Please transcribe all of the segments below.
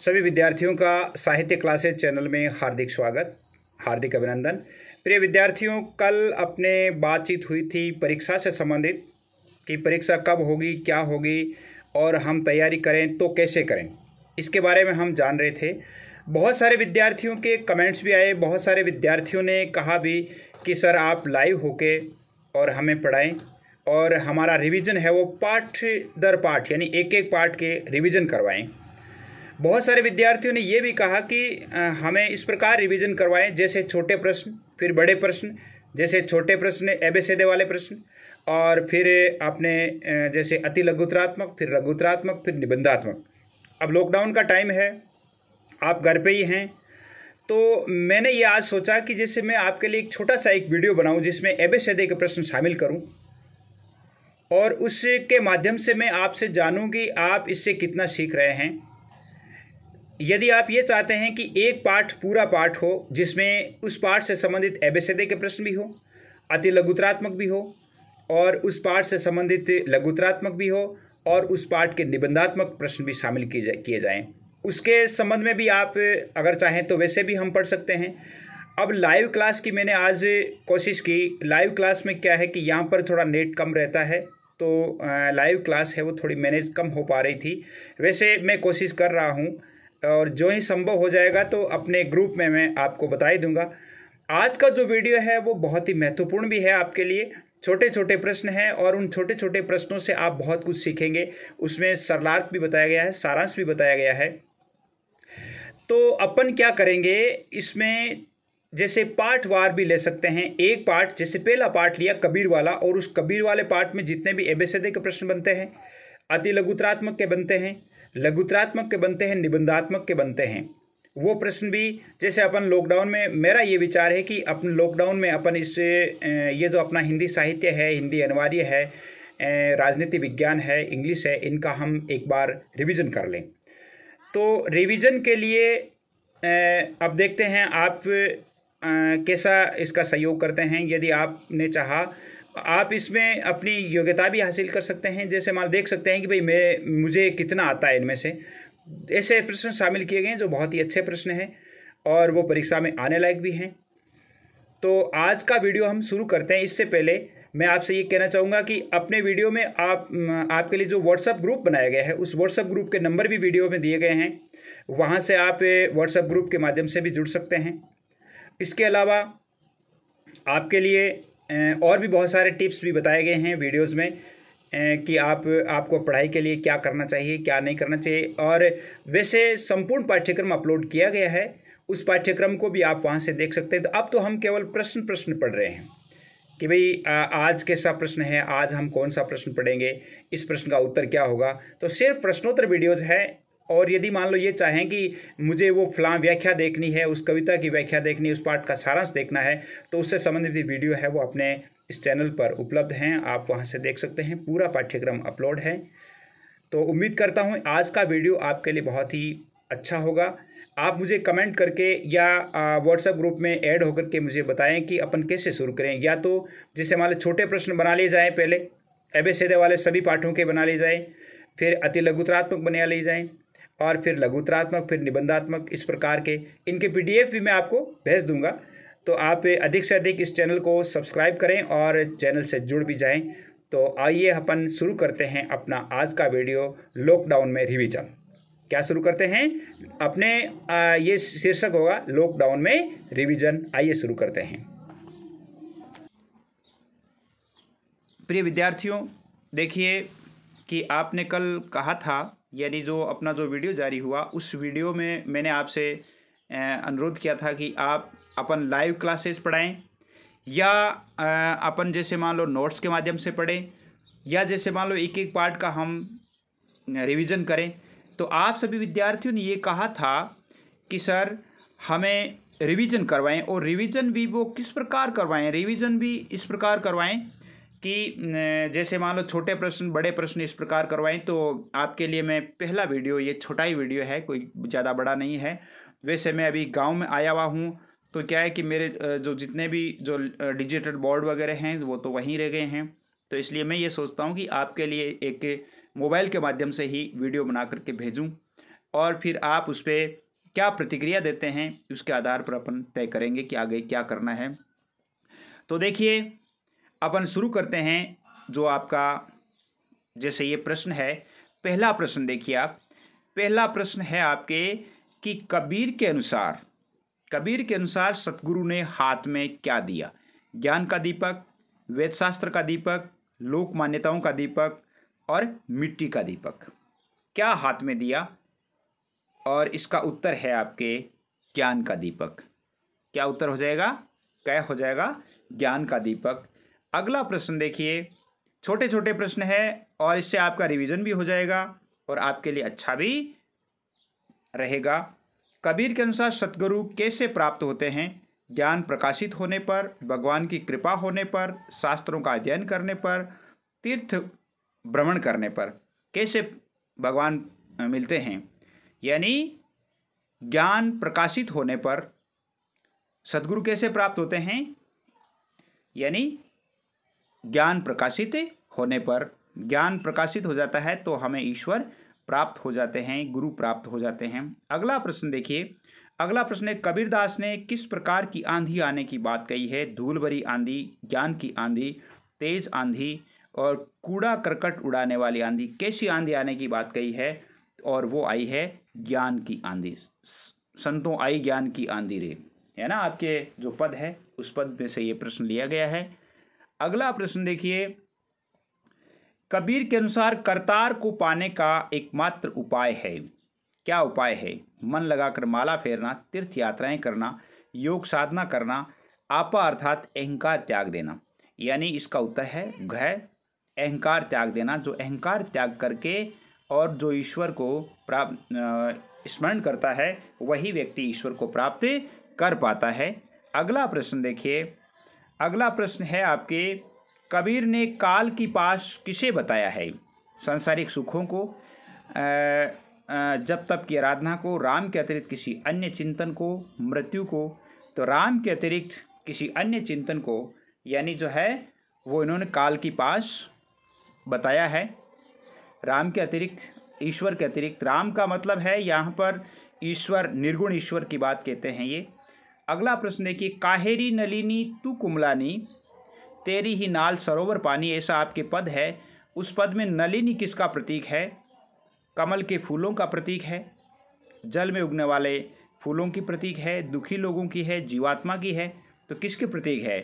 सभी विद्यार्थियों का साहित्य क्लासेज चैनल में हार्दिक स्वागत हार्दिक अभिनंदन प्रिय विद्यार्थियों कल अपने बातचीत हुई थी परीक्षा से संबंधित कि परीक्षा कब होगी क्या होगी और हम तैयारी करें तो कैसे करें इसके बारे में हम जान रहे थे बहुत सारे विद्यार्थियों के कमेंट्स भी आए बहुत सारे विद्यार्थियों ने कहा भी कि सर आप लाइव होके और हमें पढ़ाएं और हमारा रिवीजन है वो पाठ दर पाठ यानी एक एक पाठ के रिवीजन करवाएं बहुत सारे विद्यार्थियों ने ये भी कहा कि हमें इस प्रकार रिवीजन करवाएं जैसे छोटे प्रश्न फिर बड़े प्रश्न जैसे छोटे प्रश्न एबेसेदे वाले प्रश्न और फिर आपने जैसे अति लघुतरात्मक फिर लघुतरात्मक फिर निबंधात्मक अब लॉकडाउन का टाइम है आप घर पे ही हैं तो मैंने ये आज सोचा कि जैसे मैं आपके लिए एक छोटा सा एक वीडियो बनाऊँ जिसमें एबेसेदे के प्रश्न शामिल करूँ और उसके माध्यम से मैं आपसे जानूं कि आप इससे कितना सीख रहे हैं यदि आप ये चाहते हैं कि एक पाठ पूरा पाठ हो जिसमें उस पाठ से संबंधित एबेसदे के प्रश्न भी हो अति लघुतरात्मक भी हो और उस पाठ से संबंधित लघुतरात्मक भी हो और उस पाठ के निबंधात्मक प्रश्न भी शामिल किए जा, किए जाएँ उसके संबंध में भी आप अगर चाहें तो वैसे भी हम पढ़ सकते हैं अब लाइव क्लास की मैंने आज कोशिश की लाइव क्लास में क्या है कि यहाँ पर थोड़ा नेट कम रहता है तो लाइव क्लास है वो थोड़ी मैनेज कम हो पा रही थी वैसे मैं कोशिश कर रहा हूँ और जो ही संभव हो जाएगा तो अपने ग्रुप में मैं आपको बता ही दूंगा आज का जो वीडियो है वो बहुत ही महत्वपूर्ण भी है आपके लिए छोटे छोटे प्रश्न हैं और उन छोटे छोटे प्रश्नों से आप बहुत कुछ सीखेंगे उसमें सरलार्थ भी बताया गया है सारांश भी बताया गया है तो अपन क्या करेंगे इसमें जैसे पार्ट वार भी ले सकते हैं एक पार्ट जैसे पहला पार्ट लिया कबीर वाला और उस कबीर वाले पार्ट में जितने भी एबेसदे के प्रश्न बनते हैं अति लघुतरात्मक के बनते हैं लघुतरात्मक के बनते हैं निबंधात्मक के बनते हैं वो प्रश्न भी जैसे अपन लॉकडाउन में मेरा ये विचार है कि अपन लॉकडाउन में अपन इस ये जो अपना हिंदी साहित्य है हिंदी अनिवार्य है राजनीति विज्ञान है इंग्लिश है इनका हम एक बार रिवीजन कर लें तो रिवीजन के लिए अब देखते हैं आप कैसा इसका सहयोग करते हैं यदि आपने चाहा आप इसमें अपनी योग्यता भी हासिल कर सकते हैं जैसे मान देख सकते हैं कि भाई मैं मुझे कितना आता है इनमें से ऐसे प्रश्न शामिल किए गए हैं जो बहुत ही अच्छे प्रश्न हैं और वो परीक्षा में आने लायक भी हैं तो आज का वीडियो हम शुरू करते हैं इससे पहले मैं आपसे ये कहना चाहूँगा कि अपने वीडियो में आप आपके लिए जो व्हाट्सअप ग्रुप बनाया गया है उस व्हाट्सअप ग्रुप के नंबर भी वीडियो में दिए गए हैं वहाँ से आप व्हाट्सअप ग्रुप के माध्यम से भी जुड़ सकते हैं इसके अलावा आपके लिए और भी बहुत सारे टिप्स भी बताए गए हैं वीडियोस में कि आप आपको पढ़ाई के लिए क्या करना चाहिए क्या नहीं करना चाहिए और वैसे संपूर्ण पाठ्यक्रम अपलोड किया गया है उस पाठ्यक्रम को भी आप वहाँ से देख सकते हैं तो अब तो हम केवल प्रश्न प्रश्न पढ़ रहे हैं कि भाई आज कैसा प्रश्न है आज हम कौन सा प्रश्न पढ़ेंगे इस प्रश्न का उत्तर क्या होगा तो सिर्फ प्रश्नोत्तर वीडियोज़ है और यदि मान लो ये चाहें कि मुझे वो फलां व्याख्या देखनी है उस कविता की व्याख्या देखनी है उस पाठ का सारांश देखना है तो उससे संबंधित वीडियो है वो अपने इस चैनल पर उपलब्ध हैं आप वहाँ से देख सकते हैं पूरा पाठ्यक्रम अपलोड है तो उम्मीद करता हूँ आज का वीडियो आपके लिए बहुत ही अच्छा होगा आप मुझे कमेंट करके या व्हाट्सएप ग्रुप में ऐड होकर के मुझे बताएं कि अपन कैसे शुरू करें या तो जैसे हमारे छोटे प्रश्न बना लिए जाएँ पहले एबे वाले सभी पाठों के बना लिए जाएँ फिर अति लघुतरात्मक बना लिए जाएँ और फिर लघुतरात्मक फिर निबंधात्मक इस प्रकार के इनके पीडीएफ भी मैं आपको भेज दूंगा तो आप अधिक से अधिक इस चैनल को सब्सक्राइब करें और चैनल से जुड़ भी जाएं तो आइए अपन शुरू करते हैं अपना आज का वीडियो लॉकडाउन में रिविजन क्या शुरू करते हैं अपने आ, ये शीर्षक होगा लॉकडाउन में रिविजन आइए शुरू करते हैं प्रिय विद्यार्थियों देखिए कि आपने कल कहा था यानी जो अपना जो वीडियो जारी हुआ उस वीडियो में मैंने आपसे अनुरोध किया था कि आप अपन लाइव क्लासेस पढ़ाएं या अपन जैसे मान लो नोट्स के माध्यम से पढ़ें या जैसे मान लो एक एक पार्ट का हम रिवीजन करें तो आप सभी विद्यार्थियों ने ये कहा था कि सर हमें रिवीजन करवाएं और रिवीजन भी वो किस प्रकार करवाएं रिवीजन भी इस प्रकार करवाएं कि जैसे मान लो छोटे प्रश्न बड़े प्रश्न इस प्रकार करवाएं तो आपके लिए मैं पहला वीडियो ये छोटा ही वीडियो है कोई ज़्यादा बड़ा नहीं है वैसे मैं अभी गांव में आया हुआ हूँ तो क्या है कि मेरे जो जितने भी जो डिजिटल बोर्ड वगैरह हैं वो तो वहीं रह गए हैं तो इसलिए मैं ये सोचता हूँ कि आपके लिए एक मोबाइल के माध्यम से ही वीडियो बना करके भेजूँ और फिर आप उस पर क्या प्रतिक्रिया देते हैं उसके आधार पर अपन तय करेंगे कि आगे क्या करना है तो देखिए अपन शुरू करते हैं जो आपका जैसे ये प्रश्न है पहला प्रश्न देखिए आप पहला प्रश्न है आपके कि कबीर के अनुसार कबीर के अनुसार सतगुरु ने हाथ में क्या दिया ज्ञान का दीपक वेदशास्त्र का दीपक लोक मान्यताओं का दीपक और मिट्टी का दीपक क्या हाथ में दिया और इसका उत्तर है आपके ज्ञान का दीपक क्या उत्तर हो जाएगा क्या हो जाएगा ज्ञान का दीपक अगला प्रश्न देखिए छोटे छोटे प्रश्न है और इससे आपका रिवीजन भी हो जाएगा और आपके लिए अच्छा भी रहेगा कबीर के अनुसार सतगुरु कैसे प्राप्त होते हैं ज्ञान प्रकाशित होने पर भगवान की कृपा होने पर शास्त्रों का अध्ययन करने पर तीर्थ भ्रमण करने पर कैसे भगवान मिलते हैं यानी ज्ञान प्रकाशित होने पर सदगुरु कैसे प्राप्त होते हैं यानी ज्ञान प्रकाशित होने पर ज्ञान प्रकाशित हो जाता है तो हमें ईश्वर प्राप्त हो जाते हैं गुरु प्राप्त हो जाते हैं अगला प्रश्न देखिए अगला प्रश्न है कबीरदास ने किस प्रकार की आंधी आने की बात कही है धूल भरी आंधी ज्ञान की आंधी तेज आंधी और कूड़ा करकट उड़ाने वाली आंधी कैसी आंधी आने की बात कही है और वो आई है ज्ञान की आंधी संतों आई ज्ञान की आंधी रे है ना आपके जो पद है उस पद में से ये प्रश्न लिया गया है अगला प्रश्न देखिए कबीर के अनुसार करतार को पाने का एकमात्र उपाय है क्या उपाय है मन लगाकर माला फेरना तीर्थ यात्राएं करना योग साधना करना आपा अर्थात अहंकार त्याग देना यानी इसका उत्तर है घय अहंकार त्याग देना जो अहंकार त्याग करके और जो ईश्वर को प्राप्त स्मरण करता है वही व्यक्ति ईश्वर को प्राप्त कर पाता है अगला प्रश्न देखिए अगला प्रश्न है आपके कबीर ने काल की पास किसे बताया है सांसारिक सुखों को जब तब की आराधना को राम के अतिरिक्त किसी अन्य चिंतन को मृत्यु को तो राम के अतिरिक्त किसी अन्य चिंतन को यानी जो है वो इन्होंने काल की पास बताया है राम के अतिरिक्त ईश्वर के अतिरिक्त राम का मतलब है यहाँ पर ईश्वर निर्गुण ईश्वर की बात कहते हैं ये अगला प्रश्न देखिए काहेरी नलिनी तू कुमलानी तेरी ही नाल सरोवर पानी ऐसा आपके पद है उस पद में नलिनी किसका प्रतीक है कमल के फूलों का प्रतीक है जल में उगने वाले फूलों की प्रतीक है दुखी लोगों की है जीवात्मा की है तो किसके प्रतीक है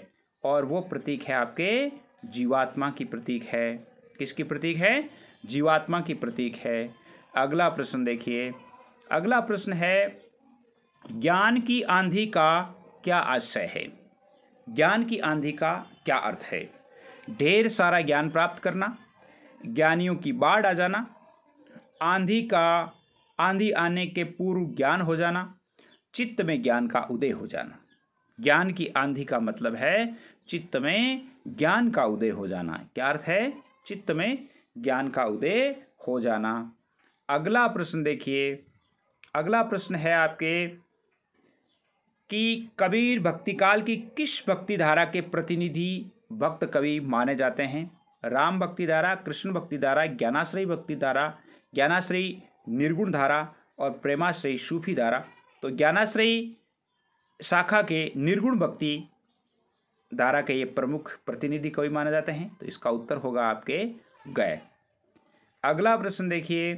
और वो प्रतीक है आपके जीवात्मा की प्रतीक है किसकी प्रतीक है जीवात्मा की प्रतीक है अगला प्रश्न देखिए अगला प्रश्न है ज्ञान की आंधी का क्या आशय है ज्ञान की आंधी का क्या अर्थ है ढेर सारा ज्ञान प्राप्त करना ज्ञानियों की बाढ़ आ जाना आंधी का आंधी आने के पूर्व ज्ञान हो जाना चित्त में ज्ञान का उदय हो जाना ज्ञान की आंधी का मतलब है चित्त में ज्ञान का उदय हो जाना क्या अर्थ है चित्त में ज्ञान का उदय हो जाना अगला प्रश्न देखिए अगला प्रश्न है आपके कि कबीर भक्ति काल की किस भक्ति धारा के प्रतिनिधि भक्त कवि माने जाते हैं राम भक्ति धारा कृष्ण भक्ति धारा ज्ञानाश्रय भक्ति धारा ज्ञानाश्रय निर्गुण धारा और प्रेमाश्रय सूफी धारा तो ज्ञानाश्रय शाखा के निर्गुण भक्ति धारा के ये प्रमुख प्रतिनिधि कवि माने जाते हैं तो इसका उत्तर होगा आपके गए अगला प्रश्न देखिए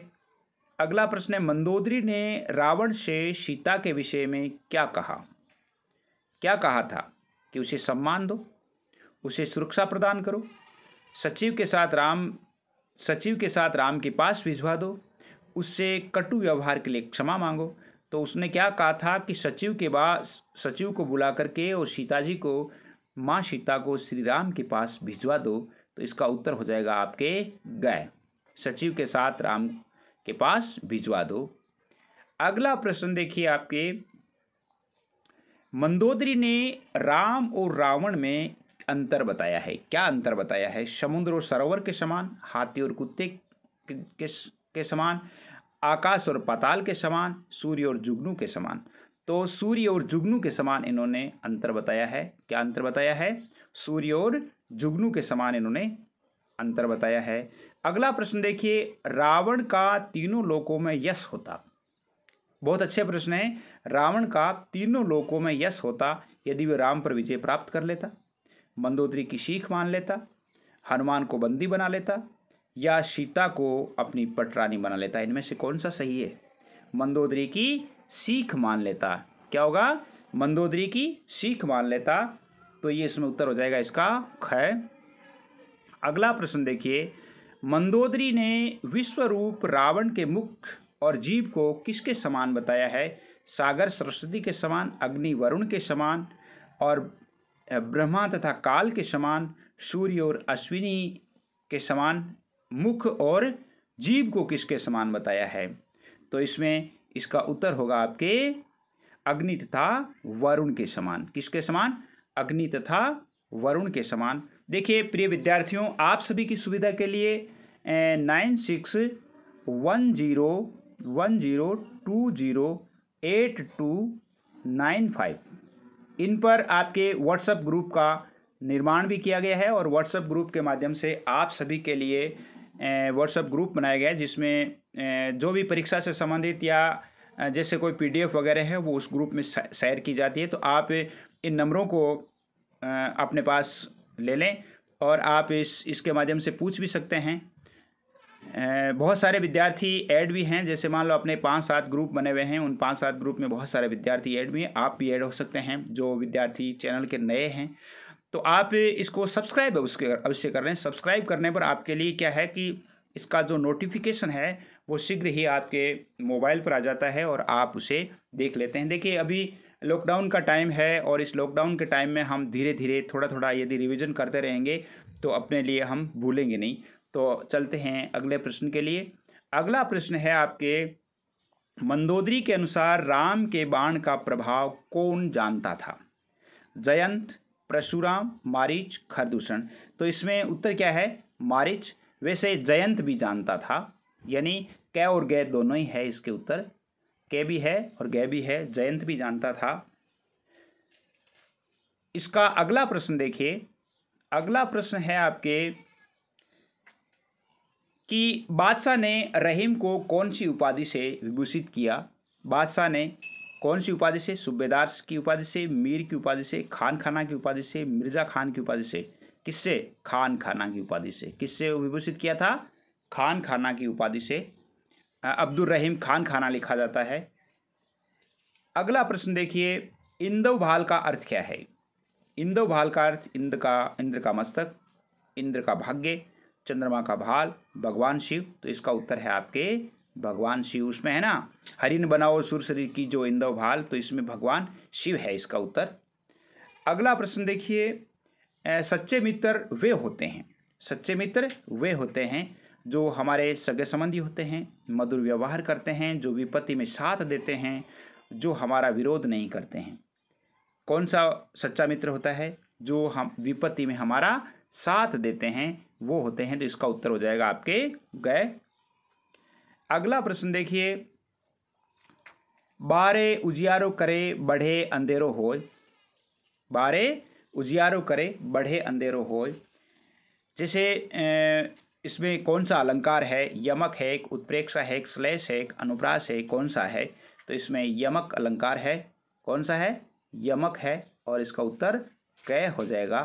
अगला प्रश्न है मंदोदरी ने रावण से सीता के विषय में क्या कहा क्या कहा था कि उसे सम्मान दो उसे सुरक्षा प्रदान करो सचिव के साथ राम सचिव के साथ राम के पास भिजवा दो उससे कटु व्यवहार के लिए क्षमा मांगो तो उसने क्या कहा था कि सचिव के बाद सचिव को बुला करके और सीता जी को माँ सीता को श्री राम के पास भिजवा दो तो इसका उत्तर हो जाएगा आपके गए सचिव के साथ राम के पास भिजवा दो अगला प्रश्न देखिए आपके मंदोदरी ने राम और रावण में अंतर बताया है क्या अंतर बताया है समुद्र और सरोवर के समान हाथी और कुत्ते के के समान आकाश और पाताल के समान सूर्य और जुगनू के समान तो सूर्य और जुगनू के समान इन्होंने अंतर बताया है क्या अंतर बताया है सूर्य और जुगनू के समान इन्होंने अंतर बताया है अगला प्रश्न देखिए रावण का तीनों लोकों में यश होता बहुत अच्छे प्रश्न है रावण का तीनों लोकों में यश होता यदि वे राम पर विजय प्राप्त कर लेता मंदोदरी की शीख मान लेता हनुमान को बंदी बना लेता या सीता को अपनी पटरानी बना लेता इनमें से कौन सा सही है मंदोदरी की सीख मान लेता क्या होगा मंदोदरी की सीख मान लेता तो ये इसमें उत्तर हो जाएगा इसका खय अगला प्रश्न देखिए मंदोदरी ने विश्वरूप रावण के मुख और जीव को किसके समान बताया है सागर सरस्वती के समान अग्नि वरुण के समान और ब्रह्मा तथा काल के समान सूर्य और अश्विनी के समान मुख और जीव को किसके समान बताया है तो इसमें इसका उत्तर होगा आपके अग्नि तथा वरुण के समान किसके समान अग्नि तथा वरुण के समान देखिए प्रिय विद्यार्थियों आप सभी की सुविधा के लिए nine six one zero one zero two zero eight two nine five इन पर आपके व्हाट्सएप ग्रुप का निर्माण भी किया गया है और व्हाट्सएप ग्रुप के माध्यम से आप सभी के लिए व्हाट्सएप ग्रुप बनाया गया है जिसमें जो भी परीक्षा से संबंधित या जैसे कोई पीडीएफ वगैरह है वो उस ग्रुप में शेयर की जाती है तो आप इन नंबरों को अपने पास ले लें और आप इस इसके माध्यम से पूछ भी सकते हैं बहुत सारे विद्यार्थी ऐड भी हैं जैसे मान लो अपने पाँच सात ग्रुप बने हुए हैं उन पाँच सात ग्रुप में बहुत सारे विद्यार्थी ऐड भी हैं आप भी ऐड हो सकते हैं जो विद्यार्थी चैनल के नए हैं तो आप इसको सब्सक्राइब उसके अवश्य कर लें सब्सक्राइब करने पर आपके लिए क्या है कि इसका जो नोटिफिकेशन है वो शीघ्र ही आपके मोबाइल पर आ जाता है और आप उसे देख लेते हैं देखिए अभी लॉकडाउन का टाइम है और इस लॉकडाउन के टाइम में हम धीरे धीरे थोड़ा थोड़ा यदि रिविज़न करते रहेंगे तो अपने लिए हम भूलेंगे नहीं तो चलते हैं अगले प्रश्न के लिए अगला प्रश्न है आपके मंदोदरी के अनुसार राम के बाण का प्रभाव कौन जानता था जयंत परशुराम मारिच खरदूषण तो इसमें उत्तर क्या है मारिच वैसे जयंत भी जानता था यानी कै और गै दोनों ही है इसके उत्तर कै भी है और गै भी है जयंत भी जानता था इसका अगला प्रश्न देखिए अगला प्रश्न है आपके कि बादशाह ने रहीम को कौन सी उपाधि से विभूषित किया बादशाह ने कौन सी उपाधि से सूबेदार की उपाधि से मीर की उपाधि से खान खाना की उपाधि से मिर्ज़ा खान की उपाधि से किससे खान खाना की उपाधि से किससे विभूषित किया था खान खाना की उपाधि से अब्दुल रहीम खान खाना लिखा जाता है अगला प्रश्न देखिए इंदो भाल का अर्थ क्या है इंदो भाल का अर्थ इंद्र का इंद्र का मस्तक इंद्र का भाग्य चंद्रमा का भाल भगवान शिव तो इसका उत्तर है आपके भगवान शिव उसमें है ना हरिन बनाओ सुर शरीर की जो इंदव भाल तो इसमें भगवान शिव है इसका उत्तर अगला प्रश्न देखिए सच्चे मित्र वे होते हैं सच्चे मित्र वे होते हैं जो हमारे सगे संबंधी होते हैं मधुर व्यवहार करते हैं जो विपत्ति में साथ देते हैं जो हमारा विरोध नहीं करते हैं कौन सा सच्चा मित्र होता है जो हम विपत्ति में हमारा साथ देते हैं वो होते हैं तो इसका उत्तर हो जाएगा आपके गए अगला प्रश्न देखिए बारे उजियारो करे बढ़े अंधेरो होय बारे उजियारो करे बढ़े अंधेरो होय जैसे इसमें कौन सा अलंकार है यमक है एक उत्प्रेक्षा है एक स्लैश है एक अनुप्रास है कौन सा है तो इसमें यमक अलंकार है कौन सा है यमक है और इसका उत्तर कै हो जाएगा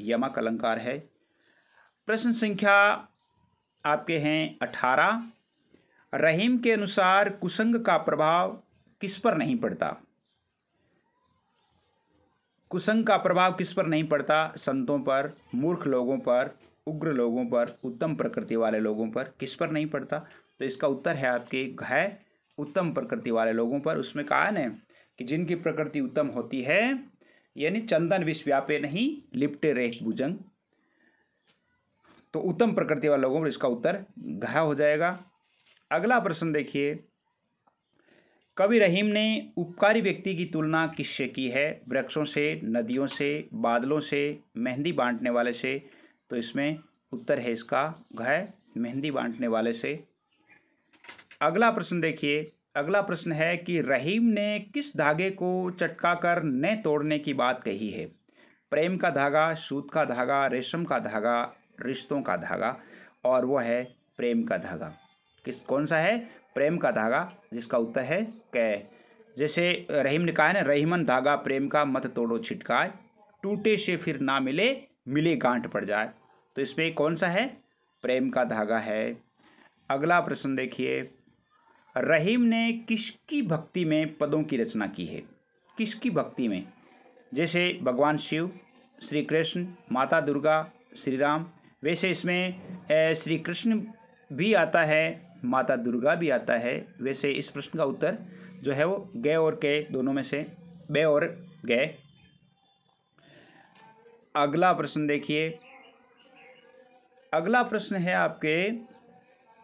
यमक अलंकार है प्रश्न संख्या आपके हैं अठारह रहीम के अनुसार कुसंग का प्रभाव किस पर नहीं पड़ता कुसंग का प्रभाव किस पर नहीं पड़ता संतों पर मूर्ख लोगों पर उग्र लोगों पर उत्तम प्रकृति वाले लोगों पर किस पर नहीं पड़ता तो इसका उत्तर है आपके है उत्तम प्रकृति वाले लोगों पर उसमें कहा है कि जिनकी प्रकृति उत्तम होती है यानी चंदन विश्वव्यापे नहीं लिपटे रेख भुजंग तो उत्तम प्रकृति वाले लोगों पर इसका उत्तर घा हो जाएगा अगला प्रश्न देखिए कवि रहीम ने उपकारी व्यक्ति की तुलना किससे की है वृक्षों से नदियों से बादलों से मेहंदी बांटने वाले से तो इसमें उत्तर है इसका घय मेहंदी बांटने वाले से अगला प्रश्न देखिए अगला प्रश्न है कि रहीम ने किस धागे को चटका कर न तोड़ने की बात कही है प्रेम का धागा सूत का धागा रेशम का धागा रिश्तों का धागा और वो है प्रेम का धागा किस कौन सा है प्रेम का धागा जिसका उत्तर है कै जैसे रहीम ने कहा है ना रहीमन धागा प्रेम का मत तोड़ो छिटकाए टूटे से फिर ना मिले मिले गांठ पड़ जाए तो इसमें कौन सा है प्रेम का धागा है अगला प्रश्न देखिए रहीम ने किसकी भक्ति में पदों की रचना की है किसकी भक्ति में जैसे भगवान शिव श्री कृष्ण माता दुर्गा श्री राम वैसे इसमें श्री कृष्ण भी आता है माता दुर्गा भी आता है वैसे इस प्रश्न का उत्तर जो है वो गए और के दोनों में से बे और गए अगला प्रश्न देखिए अगला प्रश्न है आपके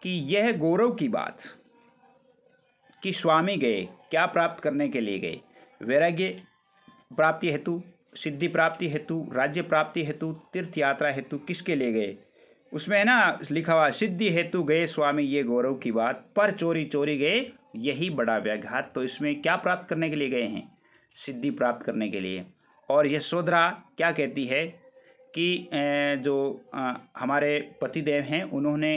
कि यह गौरव की बात कि स्वामी गए क्या प्राप्त करने के लिए गए वैराग्य प्राप्ति हेतु सिद्धि प्राप्ति हेतु राज्य प्राप्ति हेतु तीर्थ यात्रा हेतु किसके लिए गए उसमें है ना लिखा हुआ सिद्धि हेतु गए स्वामी ये गौरव की बात पर चोरी चोरी गए यही बड़ा व्याघात तो इसमें क्या प्राप्त करने के लिए गए हैं सिद्धि प्राप्त करने के लिए और यशोधरा क्या कहती है कि जो हमारे पतिदेव हैं उन्होंने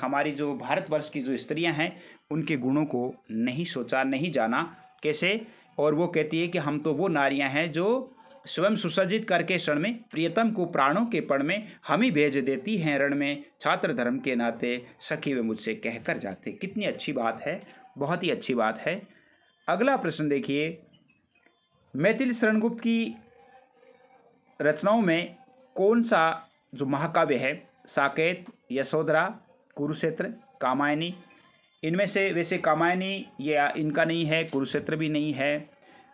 हमारी जो भारतवर्ष की जो स्त्रियां हैं उनके गुणों को नहीं सोचा नहीं जाना कैसे और वो कहती है कि हम तो वो नारियां हैं जो स्वयं सुसज्जित करके क्षण में प्रियतम को प्राणों के पण में हम ही भेज देती हैं रण में छात्र धर्म के नाते सखी वे मुझसे कहकर जाते कितनी अच्छी बात है बहुत ही अच्छी बात है अगला प्रश्न देखिए मैथिल शरणगुप्त की रचनाओं में कौन सा जो महाकाव्य है साकेत यशोधरा कुरुक्षेत्र कामायनी इनमें से वैसे कामायनी ये इनका नहीं है कुरुक्षेत्र भी नहीं है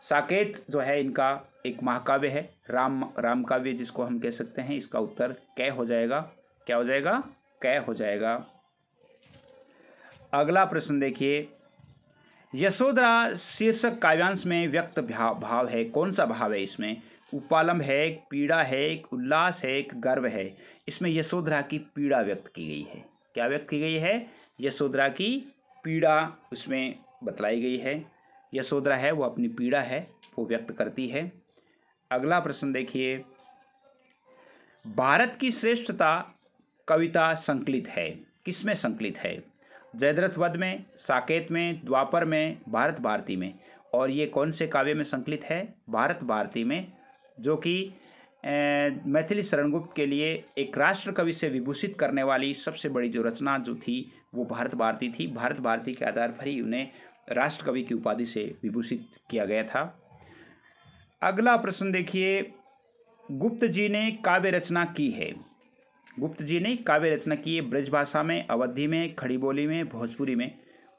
साकेत जो है इनका एक महाकाव्य है राम राम काव्य जिसको हम कह सकते हैं इसका उत्तर कै हो जाएगा क्या हो जाएगा कै हो जाएगा अगला प्रश्न देखिए यशोधरा शीर्षक काव्यांश में व्यक्त भाव भाव है कौन सा भाव है इसमें उपालंब है एक पीड़ा है एक उल्लास है एक गर्व है इसमें यशोधरा की पीड़ा व्यक्त की गई है क्या व्यक्त की गई है यशोधरा की पीड़ा उसमें बतलाई गई है यशोधरा है वो अपनी पीड़ा है वो व्यक्त करती है अगला प्रश्न देखिए भारत की श्रेष्ठता कविता संकलित है किसमें संकलित है जयद्रथ वध में साकेत में द्वापर में भारत भारती में और ये कौन से काव्य में संकलित है भारत भारती में जो कि मैथिली शरणगुप्त के लिए एक राष्ट्र कवि से विभूषित करने वाली सबसे बड़ी जो रचना जो थी वो भारत भारती थी भारत भारती के आधार पर ही उन्हें राष्ट्र कवि की उपाधि से विभूषित किया गया था अगला प्रश्न देखिए गुप्त जी ने काव्य रचना की है गुप्त जी ने काव्य रचना की है ब्रजभाषा में अवधि में खड़ी बोली में भोजपुरी में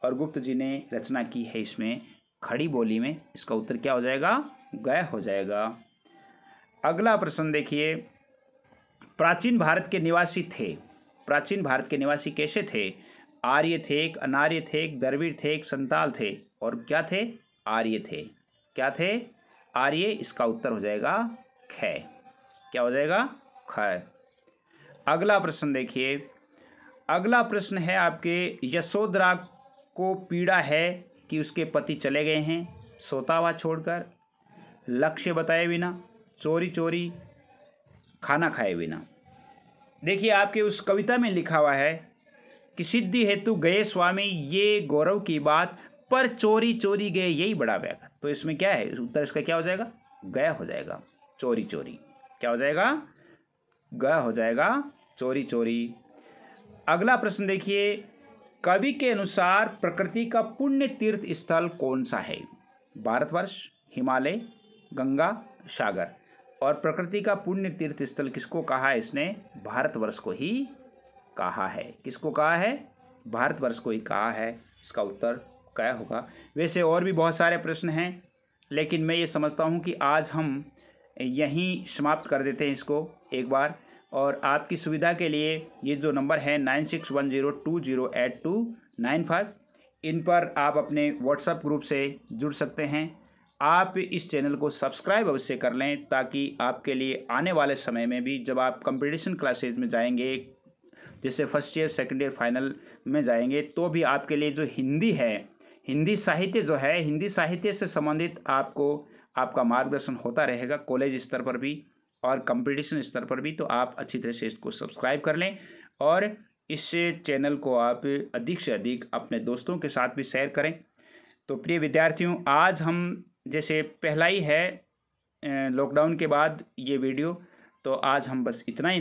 और गुप्त जी ने रचना की है इसमें खड़ी बोली में इसका उत्तर क्या हो जाएगा गय हो जाएगा अगला प्रश्न देखिए प्राचीन भारत के निवासी थे प्राचीन भारत के निवासी कैसे थे आर्य थे एक अनार्य थे एक द्रविड़ थे एक संताल थे और क्या थे आर्य थे क्या थे आर्य इसका उत्तर हो जाएगा खै क्या हो जाएगा खै अगला प्रश्न देखिए अगला प्रश्न है आपके यशोधरा को पीड़ा है कि उसके पति चले गए हैं सोता हुआ छोड़कर लक्ष्य बताए बिना चोरी चोरी खाना खाए बिना देखिए आपके उस कविता में लिखा हुआ है कि सिद्धि हेतु गए स्वामी ये गौरव की बात पर चोरी चोरी गए यही बड़ा व्याघात तो इसमें क्या है उत्तर इसका क्या हो जाएगा गया हो जाएगा चोरी चोरी क्या हो जाएगा गया हो जाएगा चोरी चोरी अगला प्रश्न देखिए कवि के अनुसार प्रकृति का पुण्य तीर्थ स्थल कौन सा है भारतवर्ष हिमालय गंगा सागर और प्रकृति का पुण्य तीर्थ स्थल किसको कहा है इसने भारतवर्ष को ही कहा है किसको कहा है भारतवर्ष को ही कहा है इसका उत्तर गया होगा वैसे और भी बहुत सारे प्रश्न हैं लेकिन मैं ये समझता हूँ कि आज हम यहीं समाप्त कर देते हैं इसको एक बार और आपकी सुविधा के लिए ये जो नंबर है nine six one zero two zero eight two nine five इन पर आप अपने व्हाट्सएप ग्रुप से जुड़ सकते हैं आप इस चैनल को सब्सक्राइब अवश्य कर लें ताकि आपके लिए आने वाले समय में भी जब आप कंपटीशन क्लासेज में जाएंगे जैसे first year second year final में जाएंगे तो भी आपके लिए जो हिंदी है हिंदी साहित्य जो है हिंदी साहित्य से संबंधित आपको आपका मार्गदर्शन होता रहेगा कॉलेज स्तर पर भी और कंपटीशन स्तर पर भी तो आप अच्छी तरह से इसको सब्सक्राइब कर लें और इस चैनल को आप अधिक से अधिक अपने दोस्तों के साथ भी शेयर करें तो प्रिय विद्यार्थियों आज हम जैसे पहला ही है लॉकडाउन के बाद ये वीडियो तो आज हम बस इतना ही